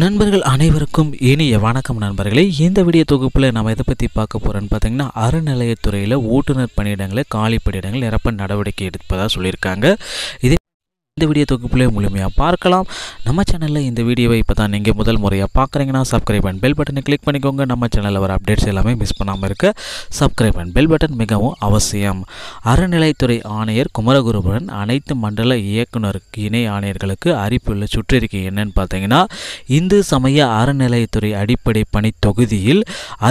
நண்பர்கள் அனைவருக்கும் இனிய வணக்கம் நண்பர்களே இந்த வீடியோ தொகுப்பில் நம்ம இதை பற்றி பார்க்க போகிறோன்னு பார்த்தீங்கன்னா அறநிலையத்துறையில் ஓட்டுநர் பணியிடங்களை காலி பணியிடங்கள் நிரப்ப நடவடிக்கை எடுப்பதாக சொல்லியிருக்காங்க இதே இந்த வீடியோ தொகுப்பிலே முழுமையாக பார்க்கலாம் நம்ம சேனலில் இந்த வீடியோவை இப்போ தான் நீங்கள் முதல் முறையாக பார்க்குறீங்கன்னா சப்ஸ்கிரைப் அண்ட் பெல் பட்டனை கிளிக் பண்ணிக்கோங்க நம்ம சேனலில் வர அப்டேட்ஸ் எல்லாமே மிஸ் பண்ணாமல் இருக்க சப்ஸ்கிரைப் அண்ட் பெல் பட்டன் மிகவும் அவசியம் அறநிலைத்துறை ஆணையர் குமரகுருபுரன் அனைத்து மண்டல இயக்குநருக்கு இணை ஆணையர்களுக்கு அறிவிப்புள்ள சுற்றிருக்கை என்னன்னு பார்த்தீங்கன்னா இந்து சமய அறநிலையத்துறை அடிப்படை பணி தொகுதியில்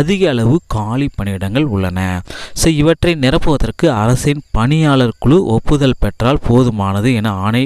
அதிக அளவு காலி பணியிடங்கள் உள்ளன ஸோ இவற்றை நிரப்புவதற்கு அரசின் பணியாளர் குழு ஒப்புதல் பெற்றால் போதுமானது என ஆணை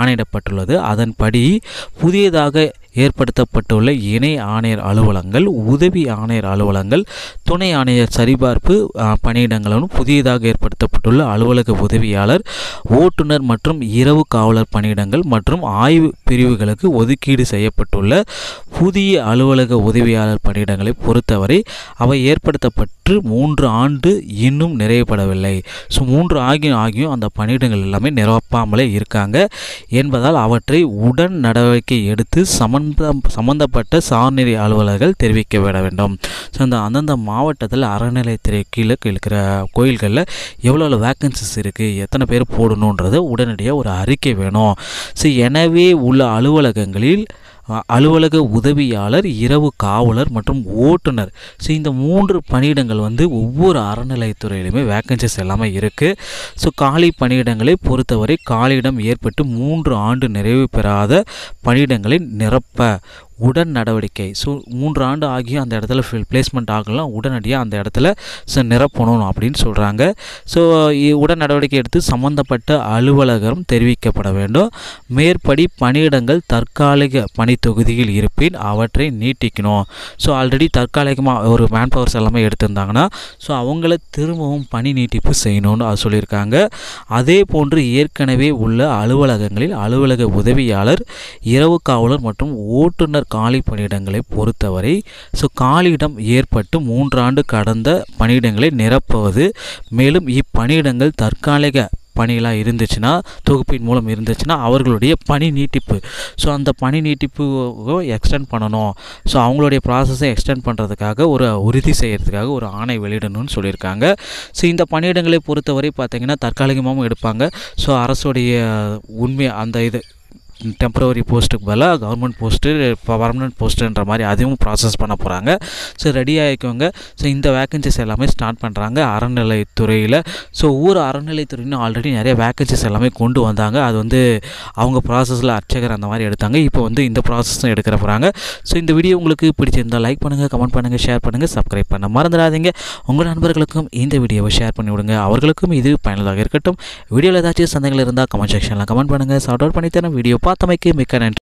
ஆணையிடப்பட்டுள்ளது அதன்படி புதியதாக ஏற்படுத்தப்பட்டுள்ள இணை ஆணையர் அலுவலங்கள் உதவி ஆணையர் அலுவலங்கள் துணை ஆணையர் சரிபார்ப்பு பணியிடங்களும் புதியதாக ஏற்படுத்தப்பட்டுள்ள அலுவலக உதவியாளர் ஓட்டுநர் மற்றும் இரவு காவலர் பணியிடங்கள் மற்றும் ஆய்வு பிரிவுகளுக்கு ஒதுக்கீடு செய்யப்பட்டுள்ள புதிய அலுவலக உதவியாளர் பணியிடங்களை பொறுத்தவரை அவை ஏற்படுத்தப்பட்டு மூன்று ஆண்டு இன்னும் நிறைவேற்றப்படவில்லை ஸோ மூன்று ஆகியும் ஆகியும் அந்த பணியிடங்கள் எல்லாமே நிரப்பாமலே இருக்காங்க என்பதால் அவற்றை உடன் நடவடிக்கை எடுத்து சம்பந்த சம்பந்தப்பட்ட சார்நிலை அலுவலர்கள் தெரிவிக்கப்பட வேண்டும் ஸோ அந்த அந்தந்த மாவட்டத்தில் அறநிலையத்துறை கீழே இருக்கிற கோயில்களில் எவ்வளோ வேக்கன்சிஸ் இருக்குது எத்தனை பேர் போடணுன்றது உடனடியாக ஒரு அறிக்கை வேணும் ஸோ எனவே உள்ள அலுவலகங்களில் அலுவலக உதவியாளர் இரவு காவலர் மற்றும் ஓட்டுநர் ஸோ இந்த மூன்று பணியிடங்கள் வந்து ஒவ்வொரு அறநிலையத்துறையிலுமே வேக்கன்சிஸ் எல்லாமே இருக்குது ஸோ காலி பணியிடங்களை பொறுத்தவரை காலியிடம் ஏற்பட்டு மூன்று ஆண்டு நிறைவு பெறாத பணியிடங்களை நிரப்ப உடன் நடவடிக்கை ஸோ மூன்று ஆண்டு ஆகியும் அந்த இடத்துல ஃபில் பிளேஸ்மெண்ட் ஆகலாம் உடனடியாக அந்த இடத்துல ஸோ நிரப்பணும் அப்படின்னு சொல்கிறாங்க ஸோ உடன் நடவடிக்கை எடுத்து சம்மந்தப்பட்ட அலுவலகம் தெரிவிக்கப்பட வேண்டும் மேற்படி பணியிடங்கள் தற்காலிக பணி தொகுதியில் இருப்பின் அவற்றை நீட்டிக்கணும் ஸோ ஆல்ரெடி தற்காலிகமாக ஒரு மேன் பவர்ஸ் எல்லாமே எடுத்திருந்தாங்கன்னா ஸோ அவங்கள திரும்பவும் பணி நீட்டிப்பு செய்யணும்னு அது சொல்லியிருக்காங்க அதே போன்று ஏற்கனவே உள்ள அலுவலகங்களில் அலுவலக உதவியாளர் இரவு காவலர் மற்றும் ஓட்டுநர் காலி பணியிடங்களை பொறுத்தவரை ஸோ காலியிடம் ஏற்பட்டு மூன்றாண்டு கடந்த பணியிடங்களை நிரப்புவது மேலும் இப்பணியிடங்கள் தற்காலிக பணியெலாம் இருந்துச்சுன்னா தொகுப்பின் மூலம் இருந்துச்சுன்னா அவர்களுடைய பணி நீட்டிப்பு ஸோ அந்த பணி நீட்டிப்பு எக்ஸ்டெண்ட் பண்ணணும் ஸோ அவங்களுடைய ப்ராசஸை எக்ஸ்டெண்ட் பண்ணுறதுக்காக ஒரு உறுதி செய்கிறதுக்காக ஒரு ஆணை வெளியிடணும்னு சொல்லியிருக்காங்க ஸோ இந்த பணியிடங்களை பொறுத்தவரை பார்த்திங்கன்னா தற்காலிகமாகவும் எடுப்பாங்க ஸோ அரசுடைய உண்மை அந்த இது டெம்பரவரி போஸ்ட்டுக்கு பதிலாக கவர்மெண்ட் போஸ்ட்டு பர்மனெண்ட் போஸ்ட்டுன்ற மாதிரி அதுவும் ப்ராசஸ் பண்ண போகிறாங்க ஸோ ரெடி ஆகிக்கோங்க ஸோ இந்த வேக்கன்சிஸ் எல்லாமே ஸ்டார்ட் பண்ணுறாங்க அறநிலைத்துறையில் ஸோ ஊர் அறநிலைத்துறையினு ஆல்ரெடி நிறைய வேக்கன்சிஸ் எல்லாமே கொண்டு வந்தாங்க அது வந்து அவங்க ப்ராசஸில் அர்ச்சகர் அந்த மாதிரி எடுத்தாங்க இப்போ வந்து இந்த ப்ராசஸும் எடுக்கிற போகிறாங்க ஸோ இந்த வீடியோ உங்களுக்கு பிடிச்சிருந்தால் லைக் பண்ணுங்கள் கமெண்ட் பண்ணுங்கள் ஷேர் பண்ணுங்கள் சப்ஸ்கிரைப் பண்ண மறந்துடாதீங்க உங்கள் நண்பர்களுக்கும் இந்த வீடியோவை ஷேர் பண்ணிவிடுங்க அவர்களுக்கும் இது பயனுள்ளதாக இருக்கட்டும் வீடியோவில் ஏதாச்சும் சந்தைகள் இருந்தால் கமெண்ட் செக்ஷனில் கமெண்ட் பண்ணுங்கள் சார்ட் அவுட் பண்ணித்தரேன் வீடியோ పాత మీకు